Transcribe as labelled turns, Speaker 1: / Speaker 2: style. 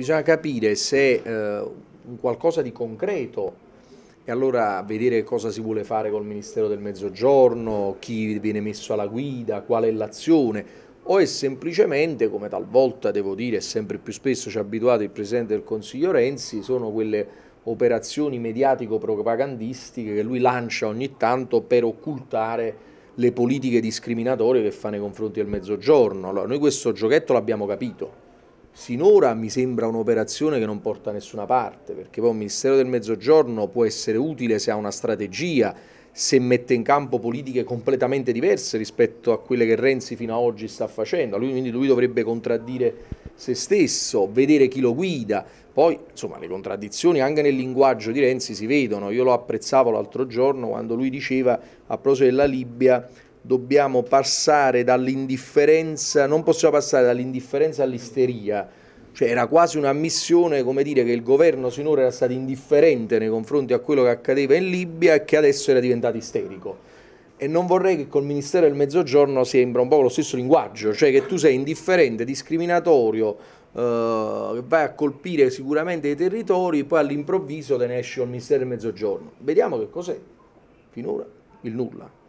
Speaker 1: bisogna capire se eh, qualcosa di concreto e allora vedere cosa si vuole fare col Ministero del Mezzogiorno, chi viene messo alla guida, qual è l'azione, o è semplicemente, come talvolta devo dire, sempre più spesso ci ha abituato il Presidente del Consiglio Renzi, sono quelle operazioni mediatico-propagandistiche che lui lancia ogni tanto per occultare le politiche discriminatorie che fa nei confronti del Mezzogiorno. Allora, noi questo giochetto l'abbiamo capito Sinora mi sembra un'operazione che non porta a nessuna parte, perché poi un Ministero del Mezzogiorno può essere utile se ha una strategia, se mette in campo politiche completamente diverse rispetto a quelle che Renzi fino ad oggi sta facendo. Lui, quindi lui dovrebbe contraddire se stesso, vedere chi lo guida. Poi, insomma, le contraddizioni anche nel linguaggio di Renzi si vedono. Io lo apprezzavo l'altro giorno quando lui diceva a proposito della Libia dobbiamo passare dall'indifferenza, non possiamo passare dall'indifferenza all'isteria, cioè era quasi una missione, come dire, che il governo sinora era stato indifferente nei confronti a quello che accadeva in Libia e che adesso era diventato isterico. E non vorrei che col Ministero del Mezzogiorno sembra un po' lo stesso linguaggio, cioè che tu sei indifferente, discriminatorio, eh, vai a colpire sicuramente i territori, e poi all'improvviso te ne esce il Ministero del Mezzogiorno. Vediamo che cos'è finora il nulla.